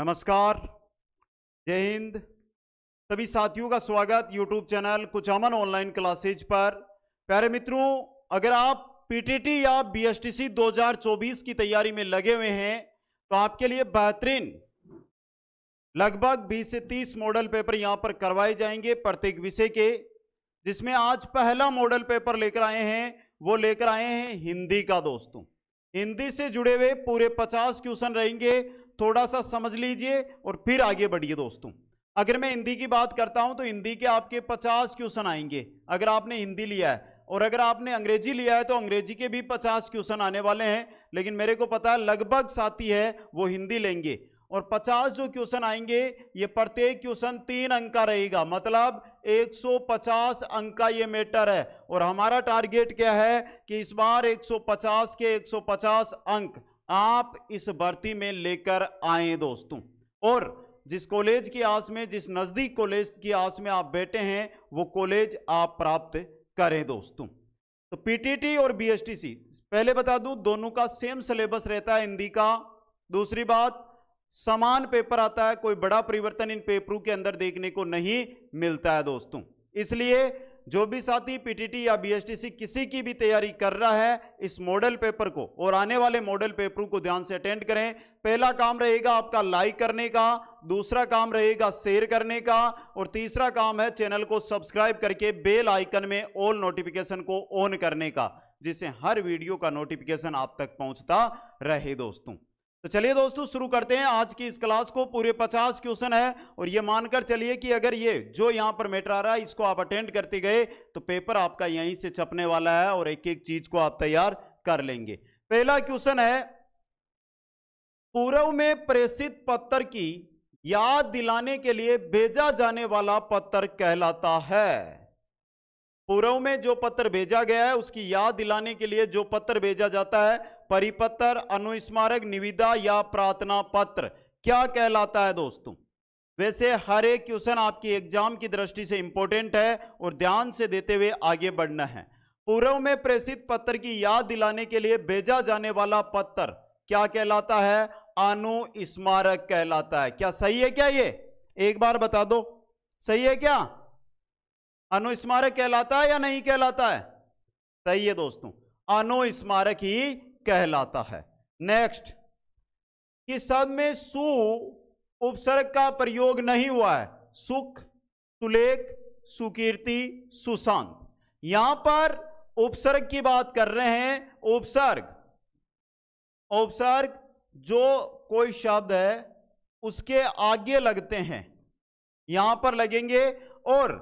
नमस्कार जय हिंद सभी साथियों का स्वागत यूट्यूब चैनल कुछ अमन ऑनलाइन क्लासेज पर प्यारे मित्रों अगर आप पीटीटी या बीएसटीसी 2024 की तैयारी में लगे हुए हैं तो आपके लिए बेहतरीन लगभग 20 से 30 मॉडल पेपर यहां पर करवाए जाएंगे प्रत्येक विषय के जिसमें आज पहला मॉडल पेपर लेकर आए हैं वो लेकर आए हैं हिंदी का दोस्तों हिंदी से जुड़े हुए पूरे 50 क्वेश्चन रहेंगे थोड़ा सा समझ लीजिए और फिर आगे बढ़िए दोस्तों अगर मैं हिंदी की बात करता हूं तो हिंदी के आपके पचास क्वेश्चन आएंगे अगर आपने हिंदी लिया है और अगर आपने अंग्रेजी लिया है तो अंग्रेजी के भी पचास क्वेश्चन आने वाले हैं लेकिन मेरे को पता है लगभग साथी है वो हिंदी लेंगे और 50 जो क्वेश्चन आएंगे ये प्रत्येक क्वेश्चन तीन अंक का रहेगा मतलब 150 अंक का ये मैटर है और हमारा टारगेट क्या है कि इस बार 150 के 150 अंक आप इस भर्ती में लेकर आए दोस्तों और जिस कॉलेज की आस में जिस नज़दीक कॉलेज की आस में आप बैठे हैं वो कॉलेज आप प्राप्त करें दोस्तों तो पीटीटी और बीएसटीसी पहले बता दूं दोनों का सेम सिलेबस रहता है हिंदी का दूसरी बात समान पेपर आता है कोई बड़ा परिवर्तन इन पेपरों के अंदर देखने को नहीं मिलता है दोस्तों इसलिए जो भी साथी पीटीटी या बीएसटीसी किसी की भी तैयारी कर रहा है इस मॉडल पेपर को और आने वाले मॉडल पेपरों को ध्यान से अटेंड करें पहला काम रहेगा आपका लाइक करने का दूसरा काम रहेगा शेयर करने का और तीसरा काम है चैनल को सब्सक्राइब करके बेल आइकन में ऑल नोटिफिकेशन को ऑन करने का जिससे हर वीडियो का नोटिफिकेशन आप तक पहुंचता रहे दोस्तों तो चलिए दोस्तों शुरू करते हैं आज की इस क्लास को पूरे 50 क्वेश्चन है और ये मानकर चलिए कि अगर ये जो यहाँ पर मैटर आ रहा है इसको आप अटेंड करते गए तो पेपर आपका यहीं से छपने वाला है और एक एक चीज को आप तैयार कर लेंगे पहला क्वेश्चन है पूर्व में प्रेषित पत्थर की याद दिलाने के लिए भेजा जाने वाला पत्थर कहलाता है पूर्व में जो पत्र भेजा गया है उसकी याद दिलाने के लिए जो पत्र भेजा जाता है परिपत्र अनुस्मारक निविदा या प्रार्थना पत्र क्या कहलाता है दोस्तों वैसे हर एक क्वेश्चन आपकी एग्जाम की दृष्टि से इंपॉर्टेंट है और ध्यान से देते हुए आगे बढ़ना है पूर्व में प्रेषित पत्र की याद दिलाने के लिए भेजा जाने वाला पत्र क्या कहलाता है अनुस्मारक कहलाता है क्या सही है क्या ये एक बार बता दो सही है क्या अनुस्मारक कहलाता है या नहीं कहलाता है सही है दोस्तों अनुस्मारक ही कहलाता है नेक्स्ट कि सब में सु उपसर्ग का प्रयोग नहीं हुआ है सुख सुलेख सुकीर्ति सुशांत यहां पर उपसर्ग की बात कर रहे हैं उपसर्ग उपसर्ग जो कोई शब्द है उसके आगे लगते हैं यहां पर लगेंगे और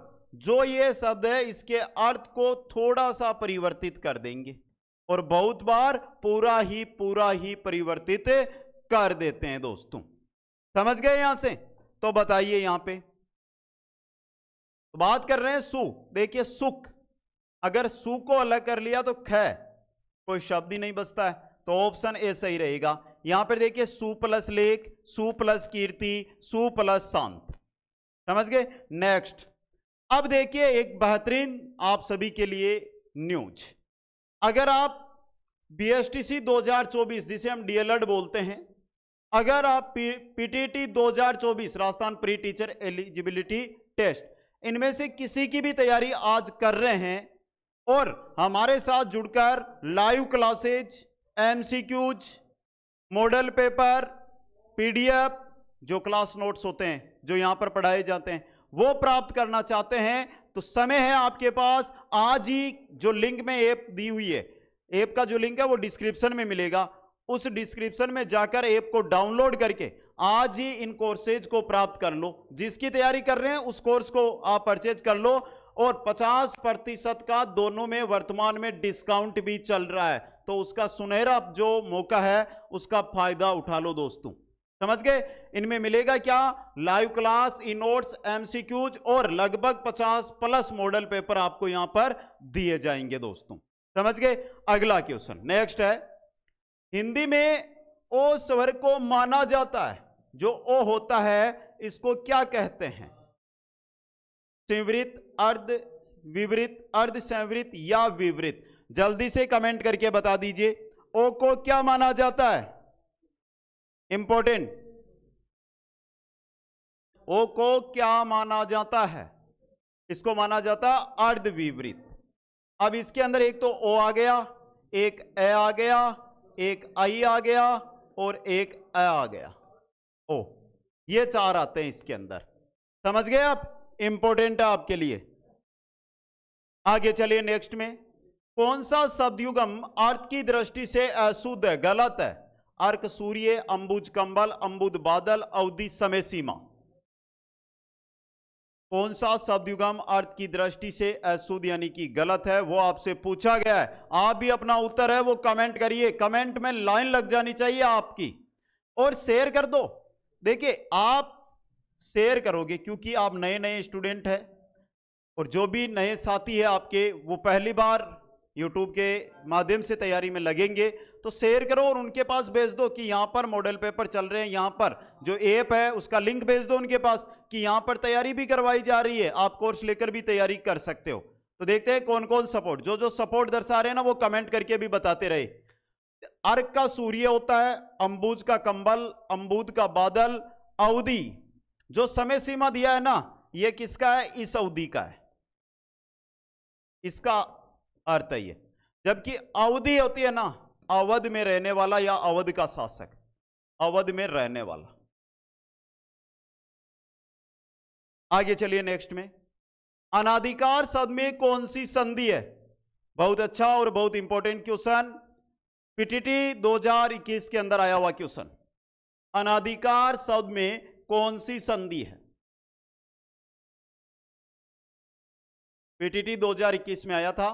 जो ये शब्द है इसके अर्थ को थोड़ा सा परिवर्तित कर देंगे और बहुत बार पूरा ही पूरा ही परिवर्तित कर देते हैं दोस्तों समझ गए यहां से तो बताइए यहां पे तो बात कर रहे हैं सु देखिए सुख अगर सु को अलग कर लिया तो ख कोई शब्द ही नहीं बचता है तो ऑप्शन ए सही रहेगा यहां पर देखिए सु प्लस लेख सु प्लस कीर्ति सु प्लस शांत समझ गए नेक्स्ट अब देखिए एक बेहतरीन आप सभी के लिए न्यूज अगर आप बी एस टी हजार चौबीस जिसे हम डीएलएड बोलते हैं अगर आप टी हजार चौबीस Rajasthan pre teacher eligibility test इनमें से किसी की भी तैयारी आज कर रहे हैं और हमारे साथ जुड़कर live classes MCQs model paper PDF जो क्लास नोट्स होते हैं जो यहां पर पढ़ाए जाते हैं वो प्राप्त करना चाहते हैं तो समय है आपके पास आज ही जो लिंक में ऐप दी हुई है ऐप का जो लिंक है वो डिस्क्रिप्शन में मिलेगा उस डिस्क्रिप्शन में जाकर ऐप को डाउनलोड करके आज ही इन कोर्सेज को प्राप्त कर लो जिसकी तैयारी कर रहे हैं उस कोर्स को आप परचेज कर लो और 50 प्रतिशत का दोनों में वर्तमान में डिस्काउंट भी चल रहा है तो उसका सुनहरा जो मौका है उसका फायदा उठा लो दोस्तों समझ गए इनमें मिलेगा क्या live class E notes MCQs और लगभग 50 प्लस मॉडल पेपर आपको यहां पर दिए जाएंगे दोस्तों समझ गए अगला क्वेश्चन नेक्स्ट है हिंदी में ओ स्वर को माना जाता है जो ओ होता है इसको क्या कहते हैं अर्ध विवृत अर्ध संवृत या विवृत जल्दी से कमेंट करके बता दीजिए ओ को क्या माना जाता है इंपॉर्टेंट ओ को क्या माना जाता है इसको माना जाता है अर्ध विवृत अब इसके अंदर एक तो ओ आ गया एक ए आ गया एक आई आ गया और एक ए आ गया ओ ये चार आते हैं इसके अंदर समझ गए आप इंपॉर्टेंट है आपके लिए आगे चलिए नेक्स्ट में कौन सा शब्द युगम अर्थ की दृष्टि से अशुद्ध है गलत है अर्क सूर्य अंबुज कंबल अंबुद बादल अवधि समय सीमा कौन सा शब्द युगम अर्थ की दृष्टि से अशुद्ध यानी कि गलत है वो आपसे पूछा गया है आप भी अपना उत्तर है वो कमेंट करिए कमेंट में लाइन लग जानी चाहिए आपकी और शेयर कर दो देखिए आप शेयर करोगे क्योंकि आप नए नए स्टूडेंट हैं और जो भी नए साथी है आपके वो पहली बार यूट्यूब के माध्यम से तैयारी में लगेंगे तो शेयर करो और उनके पास भेज दो कि यहाँ पर मॉडल पेपर चल रहे हैं यहाँ पर जो ऐप है उसका लिंक भेज दो उनके पास कि यहाँ पर तैयारी भी करवाई जा रही है आप कोर्स लेकर भी तैयारी कर सकते हो तो देखते हैं कौन कौन सपोर्ट जो जो सपोर्ट दर्शा रहे हैं ना वो कमेंट करके भी बताते रहे अर्क का सूर्य होता है अंबुज का कंबल अंबुद का बादल अवधि जो समय सीमा दिया है ना ये किसका है इस अवधि का है इसका अर्थ है ये जबकि अवधि होती है ना अवध में रहने वाला या अवध का शासक अवध में रहने वाला आगे चलिए नेक्स्ट में अनाधिकार शब्द में कौन सी संधि है बहुत अच्छा और बहुत इंपॉर्टेंट क्वेश्चन पीटीटी 2021 के अंदर आया हुआ क्वेश्चन अनाधिकार शब्द में कौन सी संधि है पीटीटी 2021 में आया था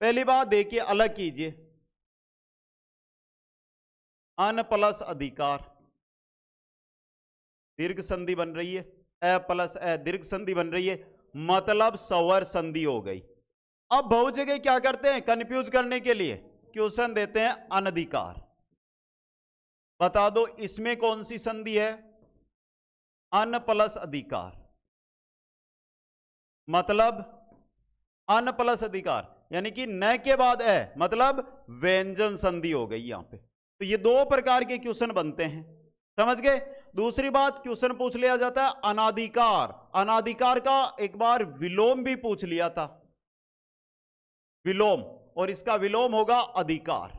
पहली बात देखिए अलग कीजिए अन प्लस अधिकार दीर्घ संधि बन रही है ए प्लस ए दीर्घ संधि बन रही है मतलब सवर संधि हो गई अब बहुत जगह क्या करते हैं कंफ्यूज करने के लिए क्वेश्चन देते हैं अनधिकार बता दो इसमें कौन सी संधि है अन प्लस अधिकार मतलब अन प्लस अधिकार यानी कि न के बाद है मतलब व्यंजन संधि हो गई यहां पे तो ये दो प्रकार के क्वेश्चन बनते हैं समझ गए दूसरी बात क्वेश्चन पूछ लिया जाता है अनाधिकार अनाधिकार का एक बार विलोम भी पूछ लिया था विलोम और इसका विलोम होगा अधिकार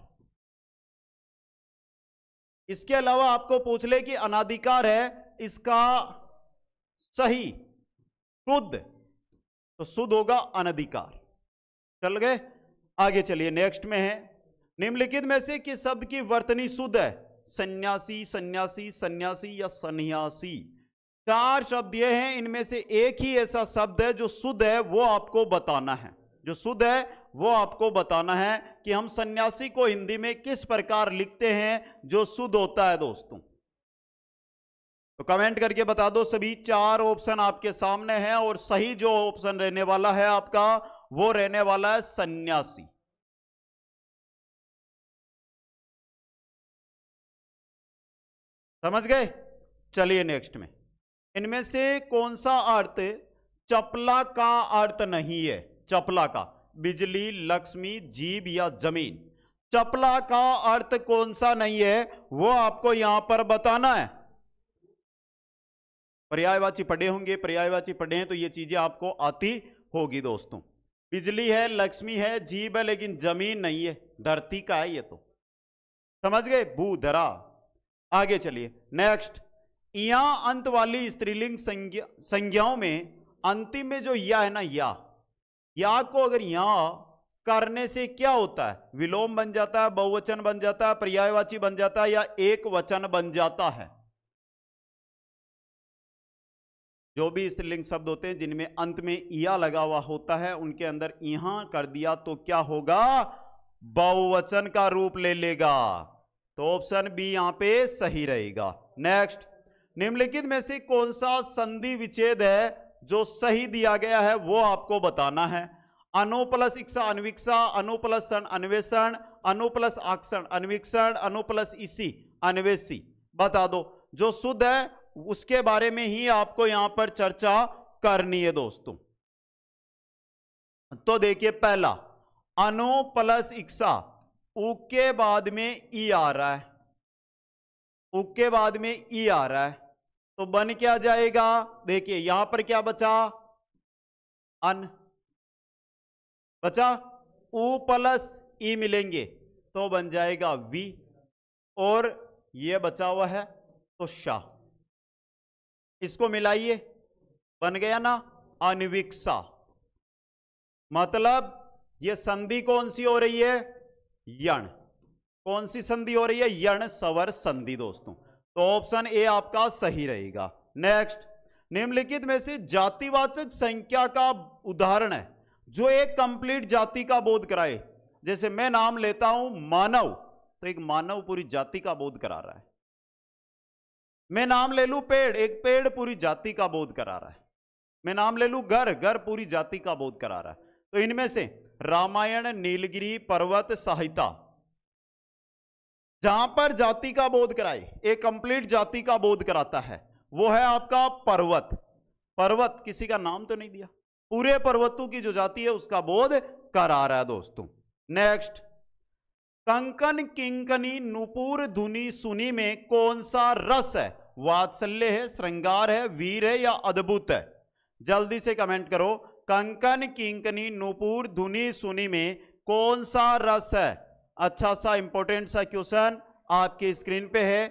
इसके अलावा आपको पूछ ले कि अनाधिकार है इसका सही शुद्ध तो शुद्ध होगा अनधिकार चल गए आगे चलिए नेक्स्ट में है निम्नलिखित में से किस शब्द की वर्तनी शुद्ध है सन्यासी सन्यासी सन्यासी या सन्यासी चार शब्द ये हैं इनमें से एक ही ऐसा शब्द है जो शुद्ध है वो आपको बताना है जो शुद्ध है वो आपको बताना है कि हम सन्यासी को हिंदी में किस प्रकार लिखते हैं जो शुद्ध होता है दोस्तों तो कमेंट करके बता दो सभी चार ऑप्शन आपके सामने हैं और सही जो ऑप्शन रहने वाला है आपका वो रहने वाला है सन्यासी समझ गए चलिए नेक्स्ट में इनमें से कौन सा अर्थ चपला का अर्थ नहीं है चपला का बिजली लक्ष्मी जीव या जमीन चपला का अर्थ कौन सा नहीं है वो आपको यहां पर बताना है पर्यायवाची पढ़े होंगे पर्यायवाची पढ़े हैं तो ये चीजें आपको आती होगी दोस्तों बिजली है लक्ष्मी है जीव है लेकिन जमीन नहीं है धरती का है ये तो समझ गए भू धरा आगे चलिए नेक्स्ट या अंत वाली स्त्रीलिंग संज्ञाओं में अंतिम में जो या है ना या या को अगर या करने से क्या होता है विलोम बन जाता है बहुवचन बन जाता है पर्यायवाची बन जाता है या एक वचन बन जाता है जो भी स्त्रीलिंग शब्द होते हैं जिनमें अंत में ईया लगा हुआ होता है उनके अंदर यहां कर दिया तो क्या होगा बहुवचन का रूप ले लेगा तो ऑप्शन बी यहां पे सही रहेगा नेक्स्ट निम्नलिखित में से कौन सा संधि विच्छेद है जो सही दिया गया है वो आपको बताना है अनु प्लस इक्सा अनविक्सा अनु प्लस सन अन्वेषण अनु प्लस आक्षण अन्विक्षण अनु प्लस इसी अन्वेषी बता दो जो शुद्ध है उसके बारे में ही आपको यहां पर चर्चा करनी है दोस्तों तो देखिए पहला अनु प्लस इक्सा ओके बाद में ई आ रहा है ओके बाद में ई आ रहा है तो बन क्या जाएगा देखिए यहां पर क्या बचा अन बचा ओ प्लस ई मिलेंगे तो बन जाएगा वी और ये बचा हुआ है तो शाह इसको मिलाइए बन गया ना अनविक्सा मतलब ये संधि कौन सी हो रही है यण कौन सी संधि हो रही है यण सवर संधि दोस्तों तो ऑप्शन ए आपका सही रहेगा नेक्स्ट निम्नलिखित में से जातिवाचक संख्या का उदाहरण है जो एक कंप्लीट जाति का बोध कराए जैसे मैं नाम लेता हूं मानव तो एक मानव पूरी जाति का बोध करा रहा है मैं नाम ले लू पेड़ एक पेड़ पूरी जाति का बोध करा रहा है मैं नाम ले लू घर घर पूरी जाति का बोध करा रहा है तो इनमें से रामायण नीलगिरी पर्वत सहिता जहां पर जाति का बोध कराए एक कंप्लीट जाति का बोध कराता है वो है आपका पर्वत पर्वत किसी का नाम तो नहीं दिया पूरे पर्वतों की जो जाति है उसका बोध करा रहा है दोस्तों नेक्स्ट कंकन किंकनी नुपुर धुनी सुनी में कौन सा रस है वात्सल्य है श्रृंगार है वीर है या अद्भुत है जल्दी से कमेंट करो कंकन किंकनी नुपुर धुनी सुनी में कौन सा रस है अच्छा सा इंपॉर्टेंट सा क्वेश्चन आपकी स्क्रीन पे है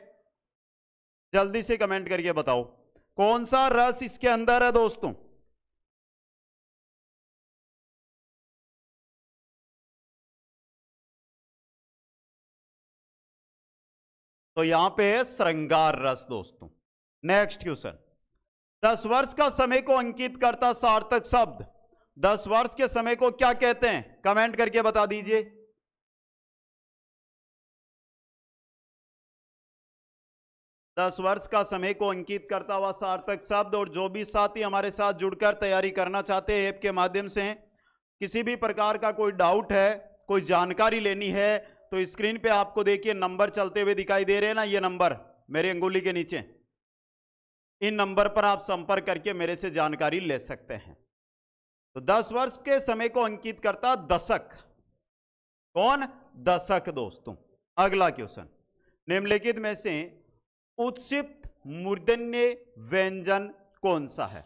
जल्दी से कमेंट करके बताओ कौन सा रस इसके अंदर है दोस्तों तो यहां पे है श्रृंगार रस दोस्तों नेक्स्ट क्वेश्चन दस वर्ष का समय को अंकित करता सार्थक शब्द दस वर्ष के समय को क्या कहते हैं कमेंट करके बता दीजिए दस वर्ष का समय को अंकित करता हुआ सार्थक शब्द और जो भी साथी हमारे साथ जुड़कर तैयारी करना चाहते हैं ऐप के माध्यम से किसी भी प्रकार का कोई डाउट है कोई जानकारी लेनी है तो स्क्रीन पे आपको देखिए नंबर चलते हुए दिखाई दे रहे हैं ना ये नंबर मेरी अंगुली के नीचे इन नंबर पर आप संपर्क करके मेरे से जानकारी ले सकते हैं तो 10 वर्ष के समय को अंकित करता दशक कौन दशक दोस्तों अगला क्वेश्चन निम्नलिखित में से उत्सिप्त मूर्धन्य व्यंजन कौन सा है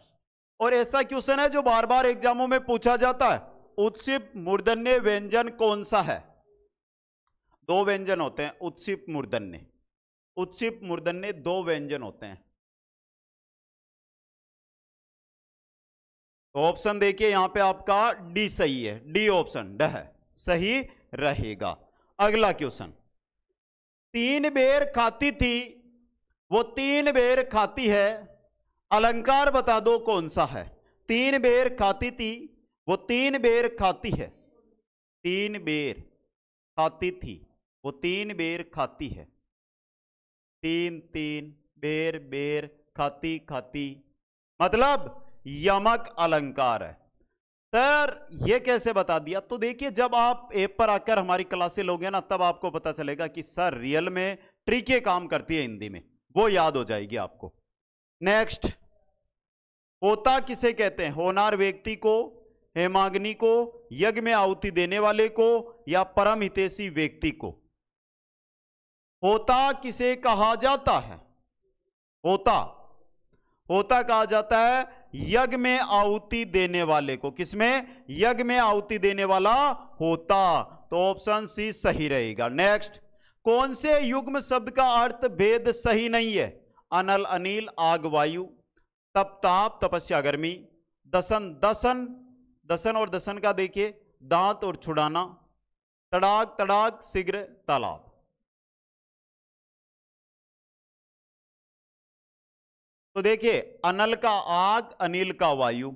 और ऐसा क्वेश्चन है जो बार बार एग्जामों में पूछा जाता है उत्सिप्त मूर्धन्य व्यंजन कौन सा है दो व्यंजन होते हैं उत्सिप्त मूर्धन्य उत्सिप्त मूर्धन्य दो व्यंजन होते हैं ऑप्शन तो देखिए यहां पे आपका डी सही है डी ऑप्शन डह सही रहेगा अगला क्वेश्चन तीन बेर खाती थी वो तीन बेर खाती है अलंकार बता दो कौन सा है तीन बेर खाती थी वो तीन बेर खाती है तीन बेर खाती थी वो तीन बेर खाती है तीन तीन बेर बेर खाती खाती मतलब यमक अलंकार है सर ये कैसे बता दिया तो देखिए जब आप ऐप पर आकर हमारी क्लासे लोगे ना तब आपको पता चलेगा कि सर रियल में ट्रिके काम करती है हिंदी में वो याद हो जाएगी आपको नेक्स्ट होता किसे कहते हैं होनार व्यक्ति को हेमाग्नि को यज्ञ में आहुति देने वाले को या परम हितेशी व्यक्ति को होता किसे कहा जाता है होता होता कहा जाता है यज्ञ में आहुति देने वाले को किसमें यज्ञ में आहुति देने वाला होता तो ऑप्शन सी सही रहेगा नेक्स्ट कौन से युग्म शब्द का अर्थ भेद सही नहीं है अनल अनिल आग वायु तप ताप तपस्या गर्मी दसन दसन दसन और दसन का देखिए दांत और छुड़ाना तड़ाक तड़ाक शीघ्र तालाब तो देखिए अनल का आग अनिल का वायु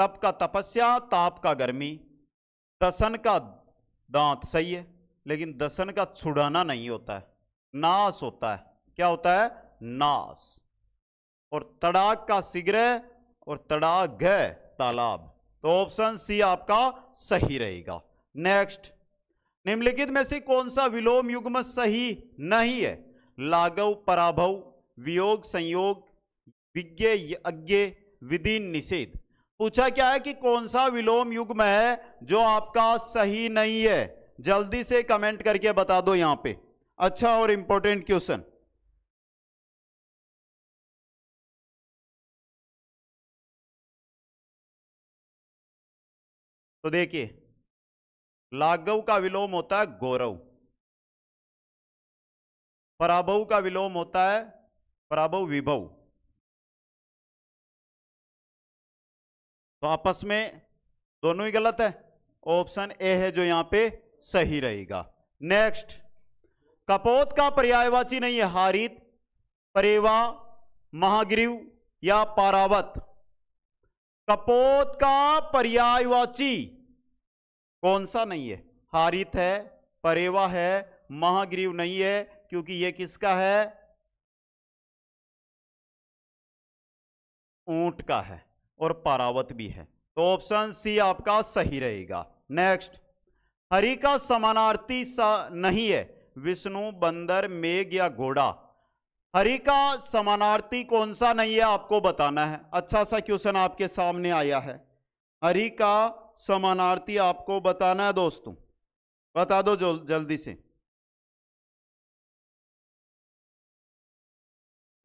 तप का तपस्या ताप का गर्मी दसन का दांत सही है लेकिन दसन का छुड़ाना नहीं होता है नाश होता है क्या होता है नाश और तड़ाक का शिग्रह और तड़ाक है तालाब तो ऑप्शन सी आपका सही रहेगा नेक्स्ट निम्नलिखित में से कौन सा विलोम युग्म सही नहीं है लागव पराभव वियोग संयोग विज्ञ अज्ञ विधि निषेध पूछा क्या है कि कौन सा विलोम युग्म है जो आपका सही नहीं है जल्दी से कमेंट करके बता दो यहां पे अच्छा और इंपॉर्टेंट क्वेश्चन तो देखिए लाघव का विलोम होता है गौरव पराभव का विलोम होता है पराभव विभव तो आपस में दोनों ही गलत है ऑप्शन ए है जो यहां पे सही रहेगा नेक्स्ट कपोत का पर्यायवाची नहीं है हारित परेवा महाग्रीव या पारावत कपोत का पर्यायवाची कौन सा नहीं है हारित है परेवा है महाग्रीव नहीं है क्योंकि यह किसका है ऊंट का है और पारावत भी है तो ऑप्शन सी आपका सही रहेगा नेक्स्ट हरि का समानार्थी सा नहीं है विष्णु बंदर मेघ या घोड़ा हरि का समानार्थी कौन सा नहीं है आपको बताना है अच्छा सा क्वेश्चन आपके सामने आया है हरि का समानार्थी आपको बताना है दोस्तों बता दो जल्दी से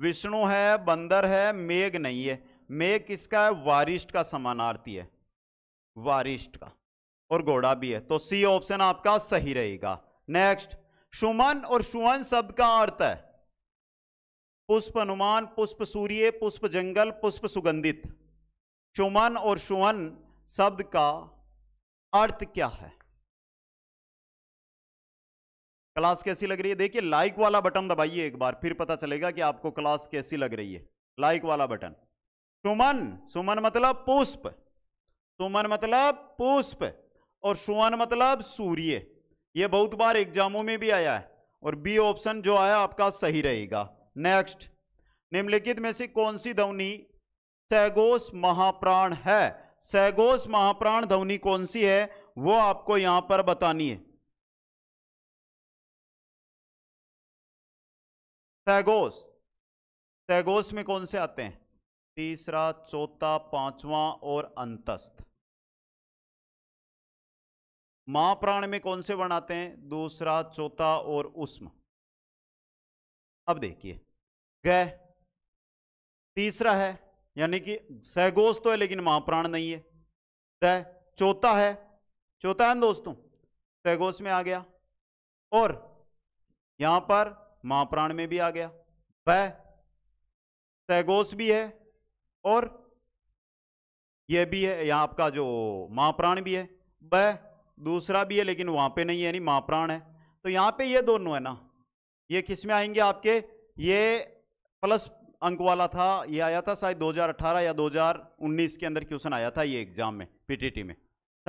विष्णु है बंदर है मेघ नहीं है मे किसका है वारिष्ठ का समानार्थी है वारिष्ठ का और घोड़ा भी है तो सी ऑप्शन आपका सही रहेगा नेक्स्ट सुमन और सुवन शब्द का अर्थ है पुष्प अनुमान पुष्प सूर्य पुष्प जंगल पुष्प सुगंधित सुमन और सुवन शब्द का अर्थ क्या है क्लास कैसी लग रही है देखिए लाइक वाला बटन दबाइए एक बार फिर पता चलेगा कि आपको क्लास कैसी लग रही है लाइक वाला बटन सुमन सुमन मतलब पुष्प सुमन मतलब पुष्प और सुवन मतलब सूर्य ये बहुत बार एग्जामों में भी आया है और बी ऑप्शन जो आया आपका सही रहेगा नेक्स्ट निम्नलिखित में से कौन सी ध्वनि सैगोस महाप्राण है सैगोस महाप्राण ध्वनि कौन सी है वो आपको यहां पर बतानी है सैगोस सैगोस में कौन से आते हैं तीसरा चौथा पांचवा और अंतस्थ महाप्राण में कौन से वर्ण आते हैं दूसरा चौथा और उष्म अब देखिए गह तीसरा है यानी कि सहगोश तो है लेकिन महाप्राण नहीं है तय चौथा है चौथा है दोस्तों सहगोश में आ गया और यहां पर महाप्राण में भी आ गया वह सहगोश भी है और यह भी है यहाँ आपका जो महाप्राण भी है वह दूसरा भी है लेकिन वहाँ पे नहीं है नहीं महाप्राण है तो यहाँ पे ये दोनों है ना ये किस में आएंगे आपके ये प्लस अंक वाला था ये आया था शायद 2018 या 2019 के अंदर क्वेश्चन आया था ये एग्जाम में पीटीटी में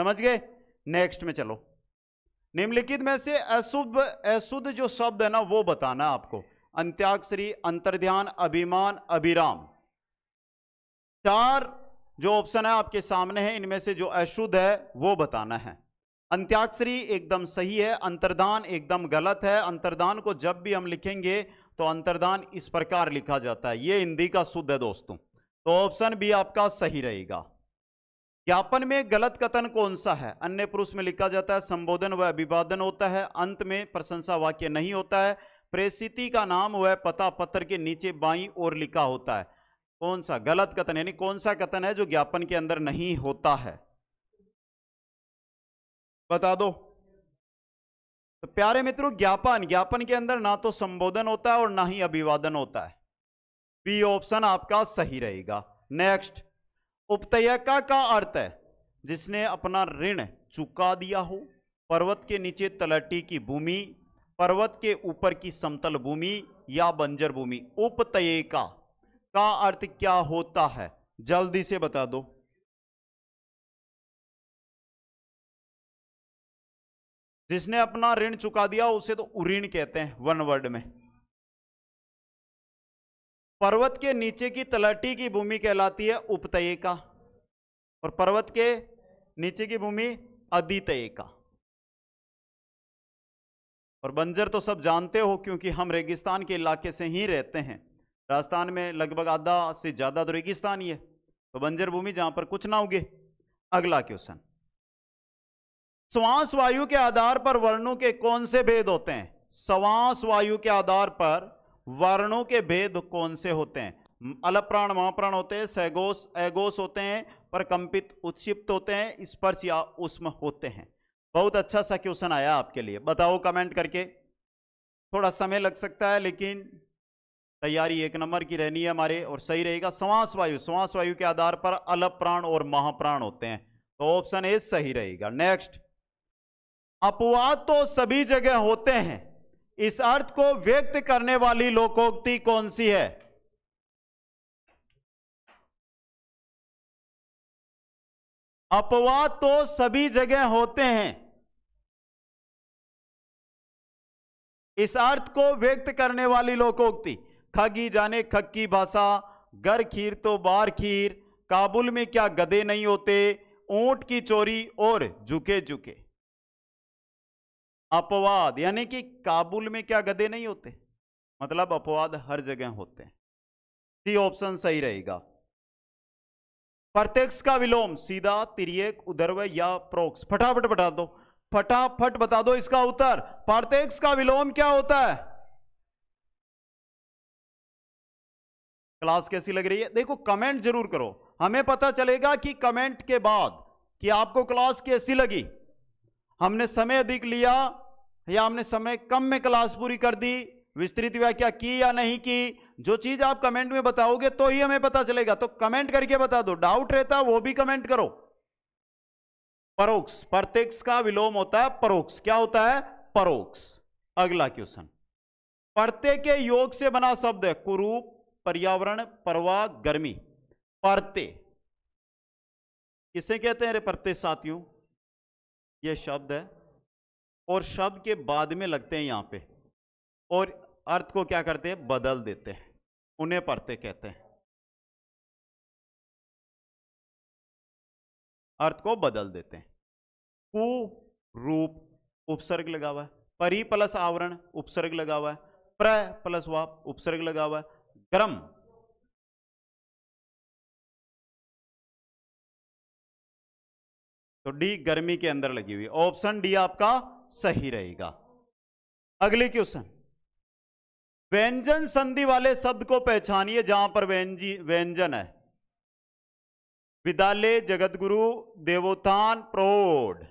समझ गए नेक्स्ट में चलो निम्नलिखित में से अशुभ अशुद्ध जो शब्द है ना वो बताना आपको अंत्याक्षरी अंतर्ध्यान अभिमान अभिराम चार जो ऑप्शन है आपके सामने है इनमें से जो अशुद्ध है वो बताना है अंत्याक्षरी एकदम सही है अंतर्दान एकदम गलत है अंतर्दान को जब भी हम लिखेंगे तो अंतर्दान इस प्रकार लिखा जाता है ये हिंदी का शुद्ध है दोस्तों तो ऑप्शन भी आपका सही रहेगा ज्ञापन में गलत कथन कौन सा है अन्य पुरुष में लिखा जाता है संबोधन व अभिवादन होता है अंत में प्रशंसा वाक्य नहीं होता है प्रेसिति का नाम वह पता पत्र के नीचे बाई और लिखा होता है कौन सा गलत कथन यानी कौन सा कथन है जो ज्ञापन के अंदर नहीं होता है बता दो तो प्यारे मित्रों ज्ञापन ज्ञापन के अंदर ना तो संबोधन होता है और ना ही अभिवादन होता है बी ऑप्शन आपका सही रहेगा नेक्स्ट उपतयका का अर्थ है जिसने अपना ऋण चुका दिया हो पर्वत के नीचे तलटी की भूमि पर्वत के ऊपर की समतल भूमि या बंजर भूमि उपतयका का अर्थ क्या होता है जल्दी से बता दो जिसने अपना ऋण चुका दिया उसे तो उऋण कहते हैं वन वर्ड में पर्वत के नीचे की तलटी की भूमि कहलाती है का और पर्वत के नीचे की भूमि का और बंजर तो सब जानते हो क्योंकि हम रेगिस्तान के इलाके से ही रहते हैं राजस्थान में लगभग आधा से ज़्यादा तो रेगिस्तान ही है तो बंजर भूमि जहां पर कुछ ना उगे अगला क्वेश्चन श्वास वायु के आधार पर वर्णों के कौन से भेद होते हैं श्वास वायु के आधार पर वर्णों के भेद कौन से होते हैं अलप्राण महाप्राण होते हैं सैगोस एगोस होते हैं पर कंपित उत्क्षिप्त होते हैं स्पर्श या उष्म होते हैं बहुत अच्छा सा क्वेश्चन आया आपके लिए बताओ कमेंट करके थोड़ा समय लग सकता है लेकिन तैयारी एक नंबर की रहनी है हमारे और सही रहेगा श्वास वायु श्वास वायु के आधार पर अलप प्राण और महाप्राण होते हैं तो ऑप्शन ए सही रहेगा नेक्स्ट अपवाद तो सभी जगह होते हैं इस अर्थ को व्यक्त करने वाली लोकोक्ति कौन सी है अपवाद तो सभी जगह होते हैं इस अर्थ को व्यक्त करने वाली लोकोक्ति ठगी जाने खक्की भाषा गर खीर तो बार खीर काबुल में क्या गधे नहीं होते ऊंट की चोरी और झुके झुके अपवाद यानी कि काबुल में क्या गधे नहीं होते मतलब अपवाद हर जगह होते हैं सी ऑप्शन सही रहेगा प्रत्यक्ष का विलोम सीधा तिरियक उदर्व या प्रोक्स फटाफट बता दो फटाफट बता दो इसका उत्तर प्रत्यक्ष का विलोम क्या होता है क्लास कैसी लग रही है देखो कमेंट जरूर करो हमें पता चलेगा कि कमेंट के बाद कि आपको क्लास कैसी लगी हमने समय अधिक लिया या हमने समय कम में क्लास पूरी कर दी विस्तृत व्याख्या की या नहीं की जो चीज आप कमेंट में बताओगे तो ही हमें पता चलेगा तो कमेंट करके बता दो डाउट रहता वो भी कमेंट करो परोक्ष प्रत्यक्ष का विलोम होता है परोक्ष क्या होता है परोक्ष अगला क्वेश्चन प्रत्यय के योग से बना शब्द है कुरूप पर्यावरण परवा गर्मी परते किसे कहते हैं अरे परते साथियों यह शब्द है और शब्द के बाद में लगते हैं यहां पे और अर्थ को क्या करते हैं बदल देते हैं उन्हें परते कहते हैं अर्थ को बदल देते हैं कु रूप उपसर्ग लगा हुआ है परी प्लस आवरण उपसर्ग लगा हुआ है प्र प्लस वाप उपसर्ग लगा हुआ है क्रम तो डी गर्मी के अंदर लगी हुई ऑप्शन डी आपका सही रहेगा अगली क्वेश्चन व्यंजन संधि वाले शब्द को पहचानिए जहां पर व्यंजी व्यंजन है विद्यालय जगतगुरु देवोत्थान प्रोड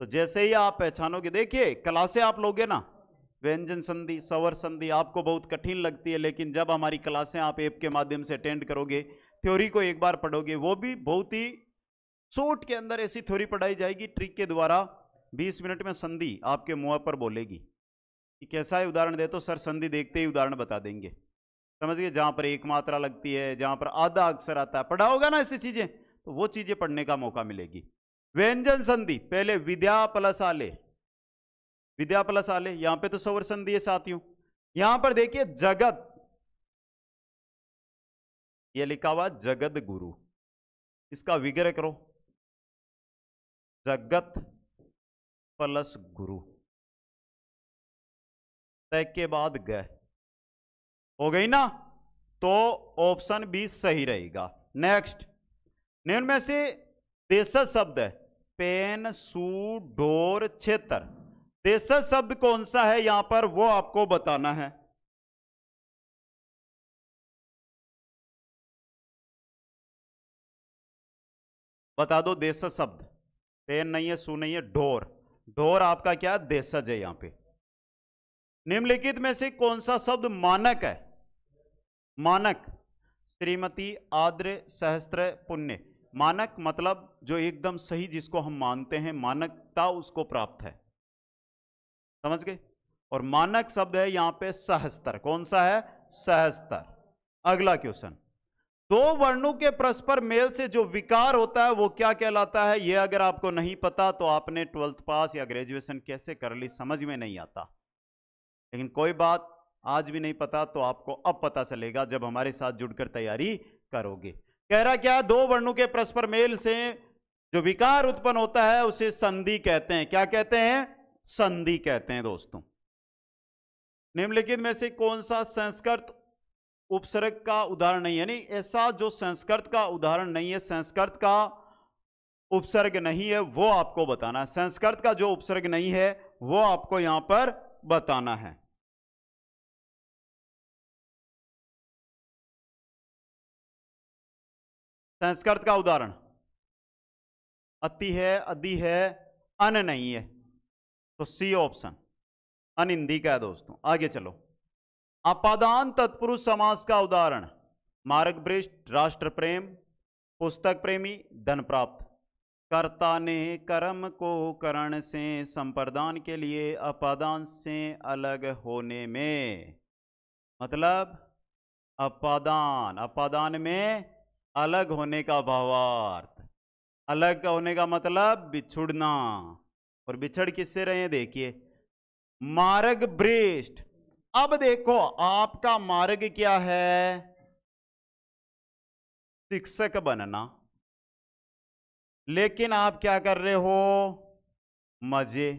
तो जैसे ही आप पहचानोगे देखिए क्लासे आप लोगे ना व्यंजन संधि सवर संधि आपको बहुत कठिन लगती है लेकिन जब हमारी क्लासें आप ऐप के माध्यम से अटेंड करोगे थ्योरी को एक बार पढ़ोगे वो भी बहुत ही शॉर्ट के अंदर ऐसी थ्योरी पढ़ाई जाएगी ट्रिक के द्वारा 20 मिनट में संधि आपके मुंह पर बोलेगी कि कैसा है उदाहरण दे तो सर संधि देखते ही उदाहरण बता देंगे समझिए जहाँ पर एक मात्रा लगती है जहाँ पर आधा अक्सर आता है पढ़ा होगा ना ऐसी चीज़ें तो वो चीज़ें पढ़ने का मौका मिलेगी व्यंजन संधि पहले विद्या प्लस आले विद्या प्लस आले यहां पे तो संधि है साथियों यहां पर देखिए जगत ये लिखा हुआ जगत गुरु इसका विग्रह करो जगत प्लस गुरु तय के बाद गए हो गई ना तो ऑप्शन बी सही रहेगा नेक्स्ट निम्न में से देश शब्द है पेन सू डोर क्षेत्र देशज शब्द कौन सा है यहां पर वो आपको बताना है बता दो देश शब्द पेन नहीं है सू नहीं है ढोर ढोर आपका क्या देशज है यहां पे निम्नलिखित में से कौन सा शब्द मानक है मानक श्रीमती आद्र सहस्त्र पुण्य मानक मतलब जो एकदम सही जिसको हम मानते हैं मानकता उसको प्राप्त है समझ गए और मानक शब्द है यहां पे सहस्तर कौन सा है सहस्तर अगला क्वेश्चन दो वर्णों के परस्पर मेल से जो विकार होता है वो क्या कहलाता है ये अगर आपको नहीं पता तो आपने ट्वेल्थ पास या ग्रेजुएशन कैसे कर ली समझ में नहीं आता लेकिन कोई बात आज भी नहीं पता तो आपको अब पता चलेगा जब हमारे साथ जुड़कर तैयारी करोगे कह रहा क्या दो वर्णों के परस्पर मेल से जो विकार उत्पन्न होता है उसे संधि कहते हैं क्या कहते हैं संधि कहते हैं दोस्तों निम्नलिखित में से कौन सा संस्कृत उपसर्ग का उदाहरण नहीं यानी ऐसा जो संस्कृत का उदाहरण नहीं है संस्कृत का उपसर्ग नहीं है वो आपको बताना है संस्कृत का जो उपसर्ग नहीं है वो आपको यहां पर बताना है संस्कृत का उदाहरण अति है अधि है अन नहीं है तो सी ऑप्शन अनिंदी का है दोस्तों आगे चलो अपादान तत्पुरुष समास का उदाहरण मार्ग भ्रष्ट राष्ट्र प्रेम पुस्तक प्रेमी धन प्राप्त कर्ता ने कर्म को करण से संप्रदान के लिए अपादान से अलग होने में मतलब अपादान अपादान में अलग होने का भावार्थ अलग होने का मतलब बिछुड़ना और बिछड़ किससे रहे देखिए मार्ग भ्रेष्ट अब देखो आपका मार्ग क्या है शिक्षक बनना लेकिन आप क्या कर रहे हो मजे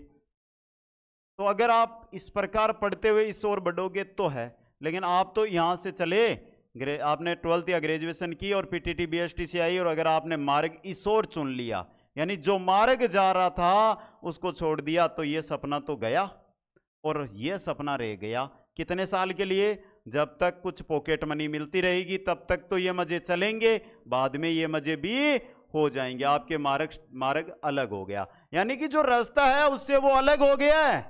तो अगर आप इस प्रकार पढ़ते हुए इस ओर बढ़ोगे तो है लेकिन आप तो यहां से चले आपने ट्वेल्थ या ग्रेजुएशन की और पीटीटी बीएसटी से आई और अगर आपने मार्ग इस ओर चुन लिया यानी जो मार्ग जा रहा था उसको छोड़ दिया तो ये सपना तो गया और ये सपना रह गया कितने साल के लिए जब तक कुछ पॉकेट मनी मिलती रहेगी तब तक तो ये मज़े चलेंगे बाद में ये मज़े भी हो जाएंगे आपके मार्ग मार्ग अलग हो गया यानी कि जो रास्ता है उससे वो अलग हो गया है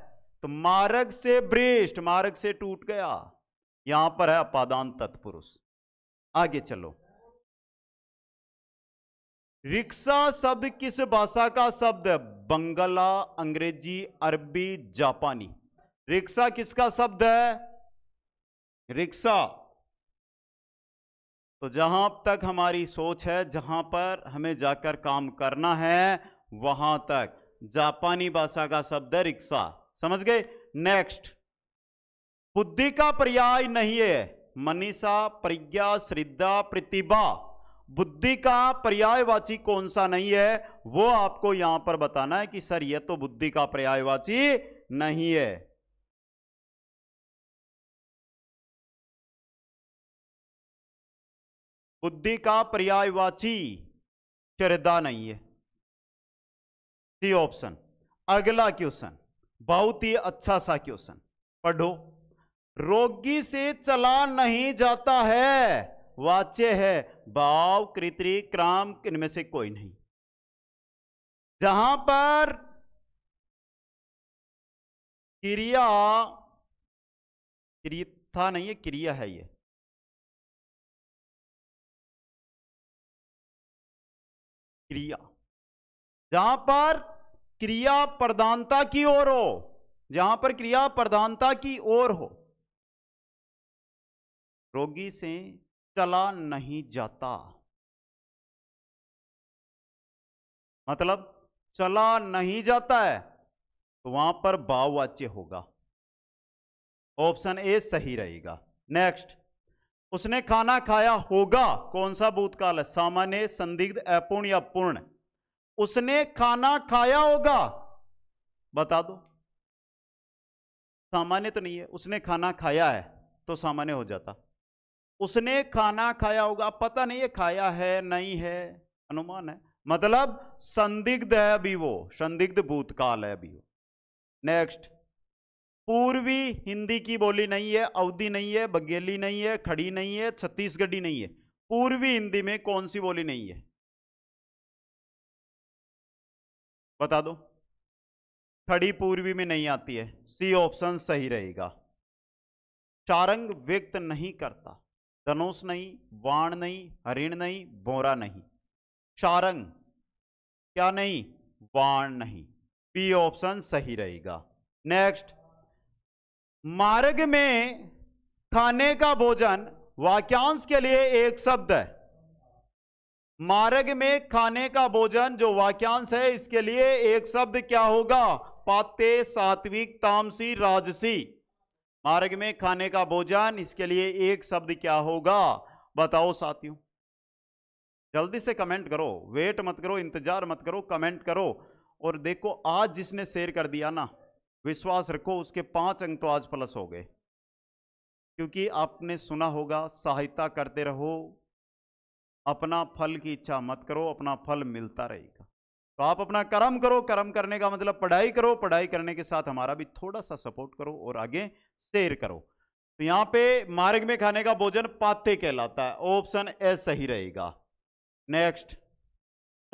तो मार्ग से भ्रष्ट मार्ग से टूट गया यहां पर है अपादान तत्पुरुष आगे चलो रिक्शा शब्द किस भाषा का शब्द है बंगला अंग्रेजी अरबी जापानी रिक्शा किसका शब्द है रिक्शा तो जहां तक हमारी सोच है जहां पर हमें जाकर काम करना है वहां तक जापानी भाषा का शब्द है रिक्शा समझ गए नेक्स्ट बुद्धि का पर्याय नहीं है मनीषा प्रज्ञा श्रद्धा प्रतिभा बुद्धि का पर्यायवाची कौन सा नहीं है वो आपको यहां पर बताना है कि सर यह तो बुद्धि का पर्यायवाची नहीं है बुद्धि का पर्यायवाची श्रद्धा नहीं है सी ऑप्शन अगला क्वेश्चन बहुत ही अच्छा सा क्वेश्चन पढ़ो रोगी से चला नहीं जाता है वाच्य है भाव कृत्रि क्राम इनमें से कोई नहीं जहां पर क्रिया क्रिया नहीं है क्रिया है ये क्रिया जहां पर क्रिया प्रधानता की ओर हो जहां पर क्रिया प्रधानता की ओर हो रोगी से चला नहीं जाता मतलब चला नहीं जाता है तो वहां पर बाववाच्य होगा ऑप्शन ए सही रहेगा नेक्स्ट उसने खाना खाया होगा कौन सा भूतकाल है सामान्य संदिग्ध अपूर्ण या पूर्ण उसने खाना खाया होगा बता दो सामान्य तो नहीं है उसने खाना खाया है तो सामान्य हो जाता उसने खाना खाया होगा पता नहीं है खाया है नहीं है अनुमान है मतलब संदिग्ध है अभी वो संदिग्ध भूतकाल है अभी वो नेक्स्ट पूर्वी हिंदी की बोली नहीं है अवधि नहीं है बघेली नहीं है खड़ी नहीं है छत्तीसगढ़ी नहीं है पूर्वी हिंदी में कौन सी बोली नहीं है बता दो खड़ी पूर्वी में नहीं आती है सी ऑप्शन सही रहेगा चारंग व्यक्त नहीं करता धनुष नहीं वाण नहीं हरिण नहीं बोरा नहीं चारंग क्या नहीं वाण नहीं बी ऑप्शन सही रहेगा नेक्स्ट मार्ग में खाने का भोजन वाक्यांश के लिए एक शब्द है मार्ग में खाने का भोजन जो वाक्यांश है इसके लिए एक शब्द क्या होगा पाते सात्विक तामसी राजसी मार्ग में खाने का भोजन इसके लिए एक शब्द क्या होगा बताओ साथियों जल्दी से कमेंट करो वेट मत करो इंतजार मत करो कमेंट करो और देखो आज जिसने शेयर कर दिया ना विश्वास रखो उसके पांच अंक तो आज प्लस हो गए क्योंकि आपने सुना होगा सहायता करते रहो अपना फल की इच्छा मत करो अपना फल मिलता रहेगा तो आप अपना कर्म करो कर्म करने का मतलब पढ़ाई करो पढ़ाई करने के साथ हमारा भी थोड़ा सा सपोर्ट करो और आगे शेयर करो तो यहाँ पे मार्ग में खाने का भोजन पाते कहलाता है ऑप्शन ए सही रहेगा नेक्स्ट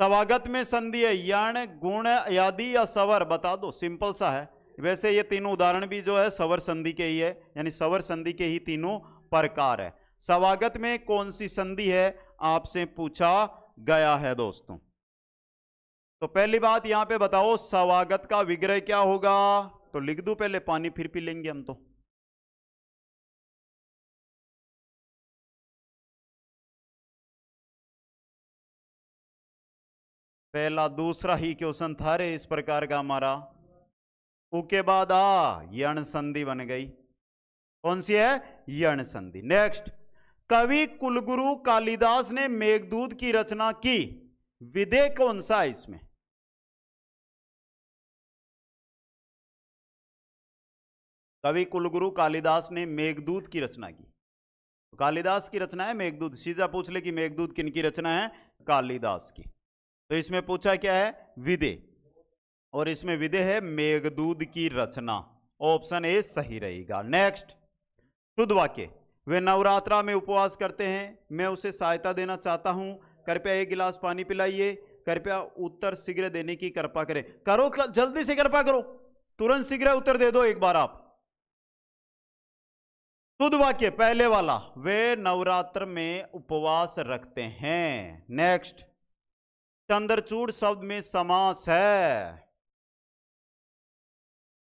स्वागत में संधि है यण गुण यादि या सवर बता दो सिंपल सा है वैसे ये तीनों उदाहरण भी जो है सवर संधि के ही है यानी सवर संधि के ही तीनों प्रकार है स्वागत में कौन सी संधि है आपसे पूछा गया है दोस्तों तो पहली बात यहां पे बताओ स्वागत का विग्रह क्या होगा तो लिख दू पहले पानी फिर पी लेंगे हम तो पहला दूसरा ही क्वेश्चन था रे इस प्रकार का हमारा उसके बाद आ यण संधि बन गई कौन सी है यण संधि नेक्स्ट कवि कुलगुरु कालिदास ने मेघदूत की रचना की विधेय कौन सा इसमें कवि कुलगुरु कालिदास ने मेघदूत की रचना की कालिदास की रचना है मेघदूत सीधा पूछ ले कि मेघदूत किन की रचना है कालिदास की तो इसमें पूछा क्या है विदे और इसमें विदे है मेघदूत की रचना ऑप्शन ए सही रहेगा नेक्स्ट शुद्ध वाक्य वे नवरात्रा में उपवास करते हैं मैं उसे सहायता देना चाहता हूं कृपया एक गिलास पानी पिलाइए कृपया उत्तर शीघ्र देने की कृपा करें करो जल्दी से कृपा करो तुरंत शीघ्र उत्तर दे दो एक बार आप शुद्ध वाक्य पहले वाला वे नवरात्र में उपवास रखते हैं नेक्स्ट चंद्रचूड़ शब्द में समास है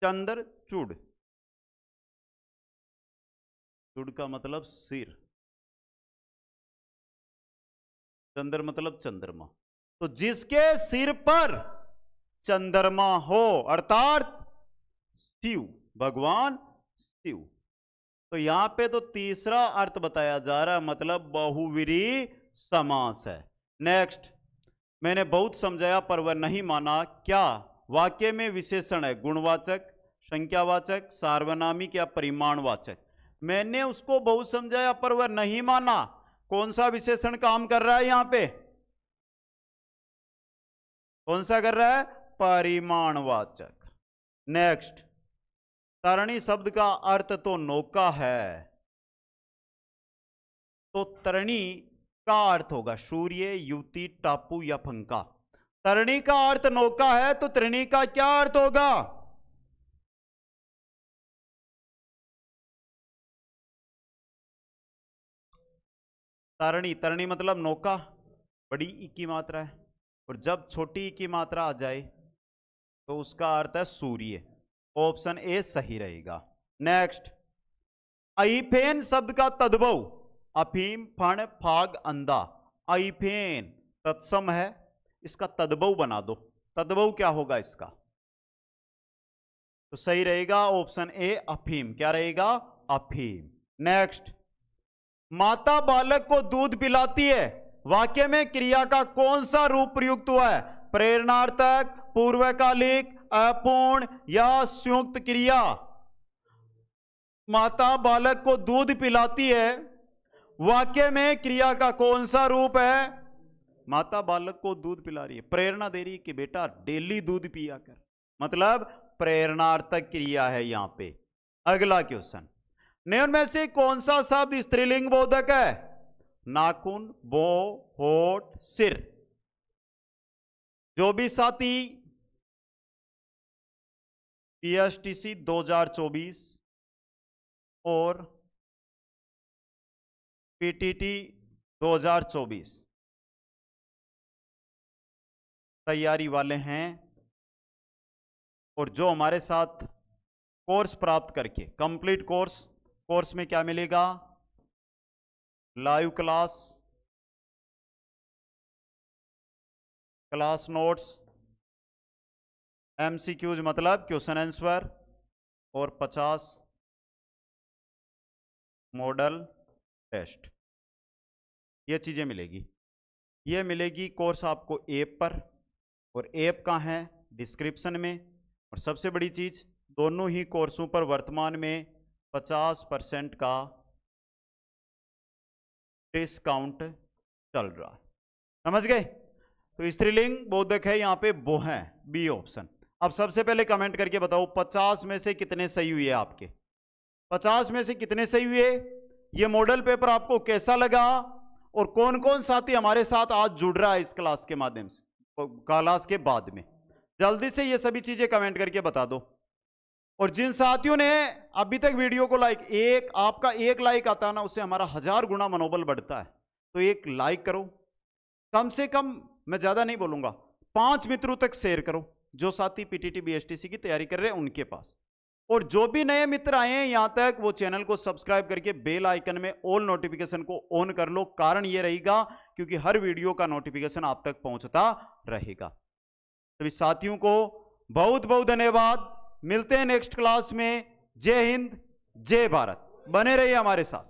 चंद्रचूड़ चूड़ का मतलब सिर चंद्र मतलब चंद्रमा तो जिसके सिर पर चंद्रमा हो अर्थात शिव भगवान शिव तो यहां पे तो तीसरा अर्थ बताया जा रहा है मतलब बहुवीरी समास है नेक्स्ट मैंने बहुत समझाया पर वह नहीं माना क्या वाक्य में विशेषण है गुणवाचक संख्यावाचक सार्वनामिक या परिमाणवाचक मैंने उसको बहुत समझाया पर वह नहीं माना कौन सा विशेषण काम कर रहा है यहां पे कौन सा कर रहा है परिमाणवाचक नेक्स्ट तरणी शब्द का अर्थ तो नौका है तो तरणी का अर्थ होगा सूर्य युवती टापू या फंका तरणी का अर्थ नौका है तो तरणी का क्या अर्थ होगा तरणी तरणी मतलब नौका बड़ी ई की मात्रा है और जब छोटी ई की मात्रा आ जाए तो उसका अर्थ है सूर्य ऑप्शन ए सही रहेगा नेक्स्ट अफेन शब्द का तद्भव अफीम फण फाग अंधा अफेन तत्सम है इसका तद्भव बना दो तद्भव क्या होगा इसका तो सही रहेगा ऑप्शन ए अफीम क्या रहेगा अफीम नेक्स्ट माता बालक को दूध पिलाती है वाक्य में क्रिया का कौन सा रूप प्रयुक्त हुआ है प्रेरणार्थक पूर्वकालिक अपूर्ण या संयुक्त क्रिया माता बालक को दूध पिलाती है वाक्य में क्रिया का कौन सा रूप है माता बालक को दूध पिला रही है प्रेरणा दे रही है कि बेटा डेली दूध पिया कर मतलब प्रेरणार्थक क्रिया है यहां पे अगला क्वेश्चन नियम में से कौन सा शब्द स्त्रीलिंग बोधक है नाखून बो होठ सिर जो भी साथी पीएसटीसी 2024 और पीटीटी 2024 तैयारी वाले हैं और जो हमारे साथ कोर्स प्राप्त करके कंप्लीट कोर्स कोर्स में क्या मिलेगा live class class notes M C Qs मतलब क्वेश्चन आंसर और 50 मॉडल टेस्ट ये चीज़ें मिलेगी ये मिलेगी कोर्स आपको ऐप पर और ऐप का है डिस्क्रिप्शन में और सबसे बड़ी चीज़ दोनों ही कोर्सों पर वर्तमान में 50 परसेंट का डिस्काउंट चल रहा है समझ गए तो स्त्रीलिंग बोधक है यहाँ पे बो है बी ऑप्शन अब सबसे पहले कमेंट करके बताओ पचास में से कितने सही हुए आपके पचास में से कितने सही हुए ये मॉडल पेपर आपको कैसा लगा और कौन कौन साथी हमारे साथ आज जुड़ रहा है इस क्लास के माध्यम से क्लास के बाद में जल्दी से ये सभी चीजें कमेंट करके बता दो और जिन साथियों ने अभी तक वीडियो को लाइक एक आपका एक लाइक आता है ना उससे हमारा हजार गुना मनोबल बढ़ता है तो एक लाइक करो कम से कम मैं ज्यादा नहीं बोलूंगा पांच मित्रों तक शेयर करो जो साथी पीटीटी बीएसटीसी की तैयारी कर रहे हैं उनके पास और जो भी नए मित्र आए हैं यहां तक वो चैनल को सब्सक्राइब करके बेल आइकन में ऑल नोटिफिकेशन को ऑन कर लो कारण ये रहेगा क्योंकि हर वीडियो का नोटिफिकेशन आप तक पहुंचता रहेगा सभी तो साथियों को बहुत बहुत धन्यवाद मिलते हैं नेक्स्ट क्लास में जय हिंद जय भारत बने रहिए हमारे साथ